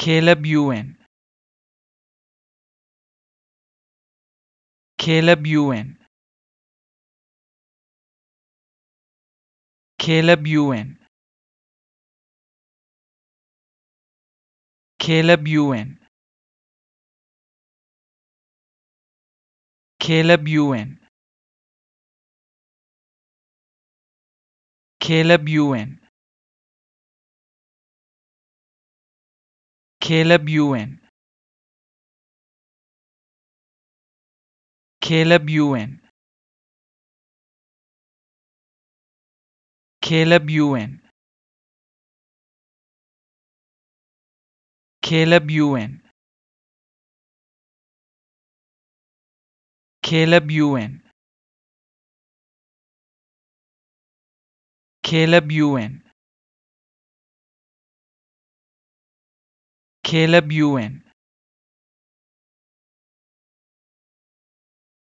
Caleb Ewan Caleb Ewan Caleb Ewan Caleb Ewan Caleb Ewan Caleb Ewan Caleb Ewan Caleb Ewan Caleb Ewan Caleb Ewan Caleb Ewan Caleb Ewan Caleb Ewan